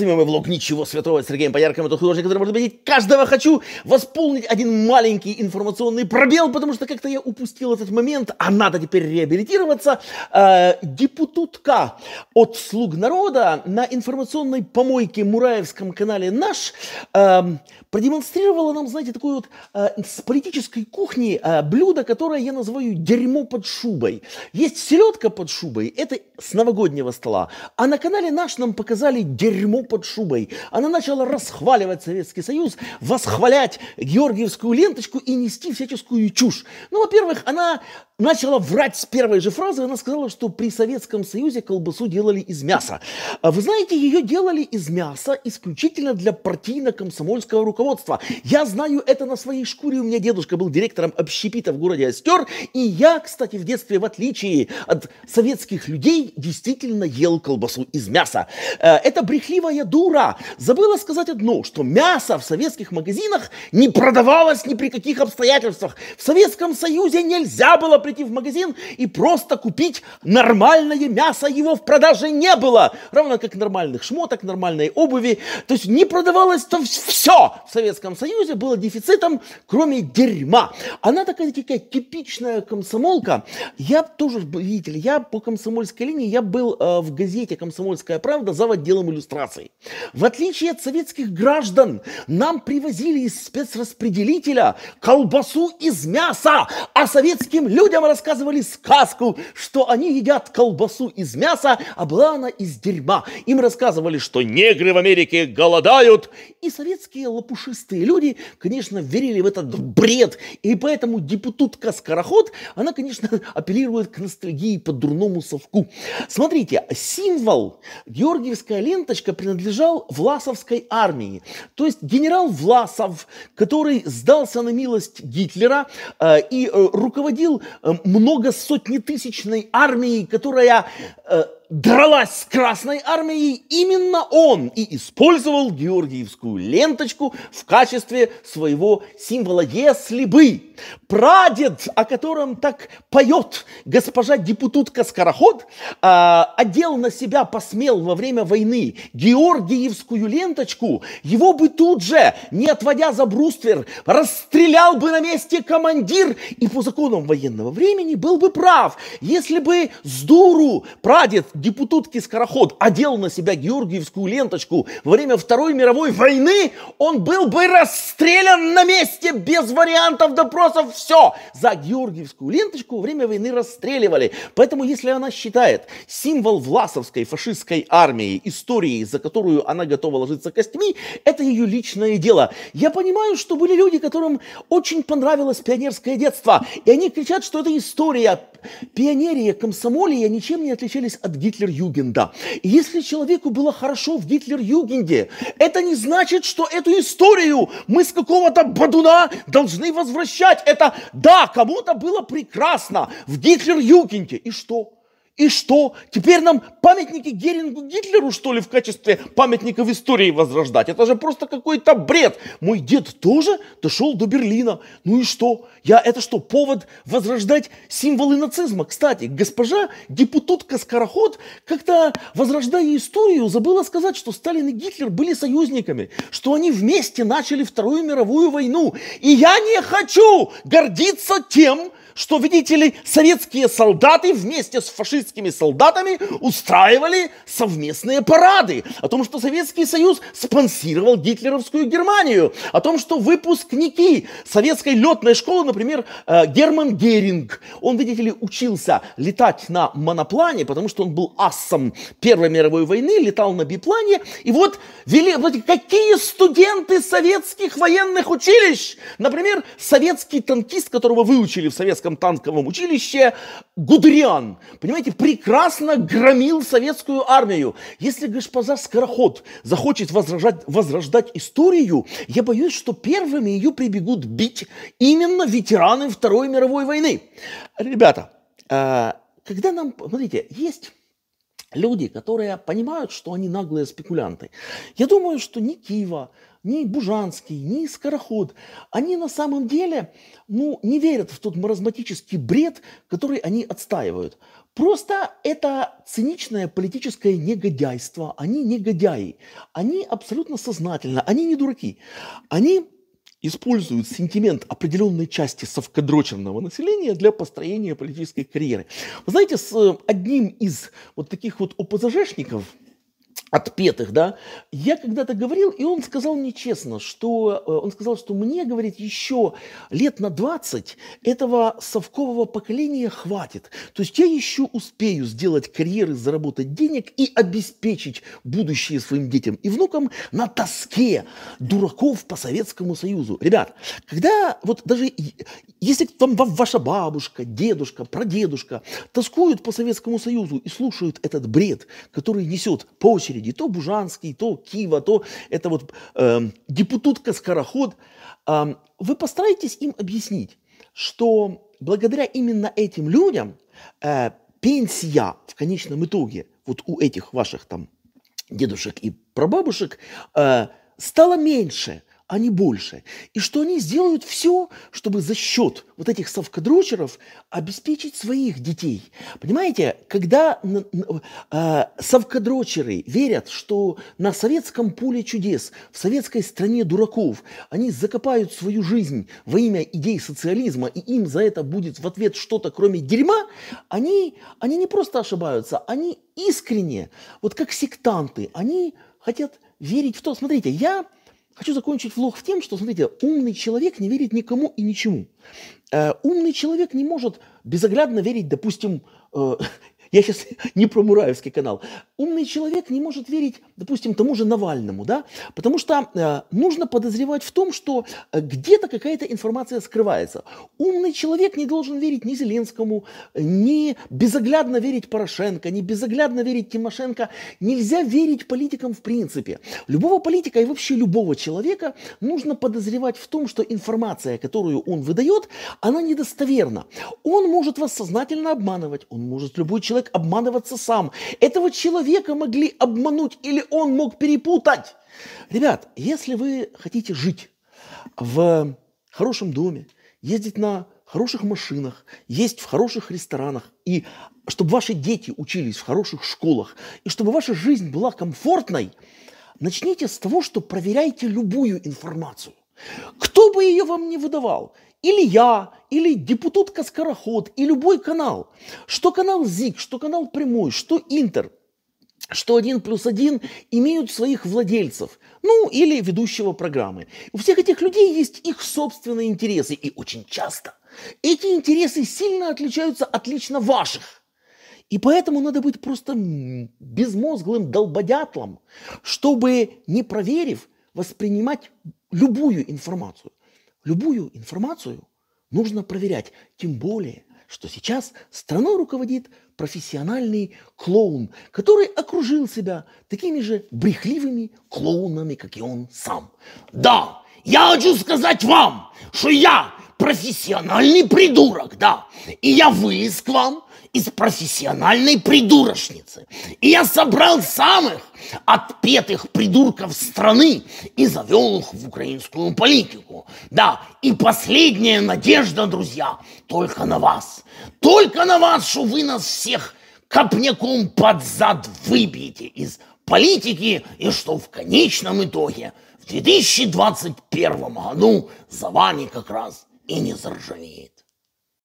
Снимем мы влог «Ничего святого» с Сергеем Поярком. Это художник, который может победить каждого. Хочу восполнить один маленький информационный пробел, потому что как-то я упустил этот момент, а надо теперь реабилитироваться. Э, депутутка от «Слуг народа» на информационной помойке Мураевском канале «Наш» э, продемонстрировала нам, знаете, такое вот э, с политической кухни э, блюдо, которое я называю «дерьмо под шубой». Есть селедка под шубой, это с новогоднего стола. А на канале «Наш» нам показали дерьмо под шубой. Она начала расхваливать Советский Союз, восхвалять георгиевскую ленточку и нести всяческую чушь. Ну, во-первых, она начала врать с первой же фразы. Она сказала, что при Советском Союзе колбасу делали из мяса. А вы знаете, ее делали из мяса исключительно для партийно-комсомольского руководства. Я знаю это на своей шкуре. У меня дедушка был директором общепита в городе Остер. И я, кстати, в детстве, в отличие от советских людей, действительно ел колбасу из мяса. Э, это брехливая дура. Забыла сказать одно, что мясо в советских магазинах не продавалось ни при каких обстоятельствах. В Советском Союзе нельзя было прийти в магазин и просто купить нормальное мясо, его в продаже не было. Равно как нормальных шмоток, нормальной обуви. То есть не продавалось то все в Советском Союзе было дефицитом, кроме дерьма. Она такая, такая типичная комсомолка. Я тоже, видите ли, я по комсомольской линии, я был э, в газете «Комсомольская правда» зав. отделом иллюстраций. В отличие от советских граждан, нам привозили из спецраспределителя колбасу из мяса, а советским людям Друзьям рассказывали сказку, что они едят колбасу из мяса, а была она из дерьма. Им рассказывали, что негры в Америке голодают. И советские лопушистые люди, конечно, верили в этот бред. И поэтому депутатка Скороход, она, конечно, апеллирует к ностальгии по дурному совку. Смотрите, символ Георгиевская ленточка принадлежал Власовской армии. То есть генерал Власов, который сдался на милость Гитлера э, и э, руководил э, Э, многосотнетысячной армией, которая э, дралась с Красной Армией именно он и использовал георгиевскую ленточку в качестве своего символа «если бы». Прадед, о котором так поет госпожа депутатка Скороход, э, одел на себя, посмел во время войны георгиевскую ленточку, его бы тут же, не отводя за бруствер, расстрелял бы на месте командир и по законам военного времени был бы прав, если бы с дуру прадед Депутутки-скороход одел на себя георгиевскую ленточку во время Второй мировой войны, он был бы расстрелян на месте без вариантов допросов. Все! За георгиевскую ленточку во время войны расстреливали. Поэтому, если она считает символ власовской фашистской армии историей, за которую она готова ложиться костями, это ее личное дело. Я понимаю, что были люди, которым очень понравилось пионерское детство, и они кричат, что это история пионерия, комсомолия ничем не отличались от Гитлер-Югенда. если человеку было хорошо в Гитлер-Югенде, это не значит, что эту историю мы с какого-то бадуна должны возвращать. Это, да, кому-то было прекрасно в Гитлер-Югенде. И что? И что? Теперь нам памятники Герингу Гитлеру, что ли, в качестве памятников истории возрождать? Это же просто какой-то бред. Мой дед тоже дошел до Берлина. Ну и что? Я это что, повод возрождать символы нацизма? Кстати, госпожа депутатка Скороход как-то, возрождая историю, забыла сказать, что Сталин и Гитлер были союзниками, что они вместе начали Вторую мировую войну. И я не хочу гордиться тем, что, видите ли, советские солдаты вместе с фашистскими солдатами устраивали совместные парады, о том, что Советский Союз спонсировал гитлеровскую Германию, о том, что выпускники советской летной школы, например, э, Герман Геринг, он, видите ли, учился летать на моноплане, потому что он был ассом Первой мировой войны, летал на биплане, и вот вели, вот какие студенты советских военных училищ, например, советский танкист, которого выучили в Советском Курском танковом училище Гудериан, понимаете, прекрасно громил советскую армию. Если Гашпазар Скороход захочет возражать, возрождать историю, я боюсь, что первыми ее прибегут бить именно ветераны Второй мировой войны. Ребята, э, когда нам, смотрите, есть люди, которые понимают, что они наглые спекулянты. Я думаю, что ни Киева, ни Бужанский, ни Скороход, они на самом деле ну, не верят в тот маразматический бред, который они отстаивают. Просто это циничное политическое негодяйство. Они негодяи. Они абсолютно сознательно, они не дураки. Они используют сентимент определенной части совкадроченного населения для построения политической карьеры. Вы знаете, с одним из вот таких вот ОПЗЖшников – отпетых, да, я когда-то говорил, и он сказал мне честно, что э, он сказал, что мне, говорит, еще лет на 20 этого совкового поколения хватит. То есть я еще успею сделать карьеры, заработать денег и обеспечить будущее своим детям и внукам на тоске дураков по Советскому Союзу. Ребят, когда вот даже если там ваша бабушка, дедушка, прадедушка тоскуют по Советскому Союзу и слушают этот бред, который несет по очереди очереди. То Бужанский, то Кива, то это вот э, эм, депутутка-скороход. Э, вы постараетесь им объяснить, что благодаря именно этим людям э, пенсия в конечном итоге вот у этих ваших там дедушек и прабабушек э, стало меньше – а не больше. И что они сделают все, чтобы за счет вот этих совкадрочеров обеспечить своих детей. Понимаете, когда э, совкадрочеры верят, что на советском поле чудес, в советской стране дураков, они закопают свою жизнь во имя идей социализма, и им за это будет в ответ что-то кроме дерьма, они, они не просто ошибаются, они искренне, вот как сектанты, они хотят верить в то. Смотрите, я Хочу закончить влог в тем, что, смотрите, умный человек не верит никому и ничему. Э, умный человек не может безоглядно верить, допустим, э, я сейчас не про Мураевский канал, умный человек не может верить, допустим, тому же Навальному, да, потому что э, нужно подозревать в том, что э, где-то какая-то информация скрывается. Умный человек не должен верить ни Зеленскому, ни безоглядно верить Порошенко, ни безоглядно верить Тимошенко. Нельзя верить политикам в принципе. Любого политика и вообще любого человека нужно подозревать в том, что информация, которую он выдает, она недостоверна. Он может вас сознательно обманывать, он может любой человек человек обманываться сам. Этого человека могли обмануть или он мог перепутать. Ребят, если вы хотите жить в хорошем доме, ездить на хороших машинах, есть в хороших ресторанах, и чтобы ваши дети учились в хороших школах, и чтобы ваша жизнь была комфортной, начните с того, что проверяйте любую информацию. Кто бы ее вам не выдавал, или я, или депутатка Скороход, и любой канал, что канал ЗИК, что канал Прямой, что Интер, что один плюс один имеют своих владельцев, ну или ведущего программы. У всех этих людей есть их собственные интересы, и очень часто эти интересы сильно отличаются от лично ваших. И поэтому надо быть просто безмозглым долбодятлом, чтобы, не проверив, воспринимать любую информацию. Любую информацию нужно проверять, тем более, что сейчас страной руководит профессиональный клоун, который окружил себя такими же брехливыми клоунами, как и он сам. Да, я хочу сказать вам, что я профессиональный придурок, да, и я вылез к вам из профессиональной придурочницы. И я собрал самых отпетых придурков страны и завел их в украинскую политику. Да, и последняя надежда, друзья, только на вас. Только на вас, что вы нас всех копняком под зад выбьете из политики и что в конечном итоге в 2021 году за вами как раз и не заржавеет.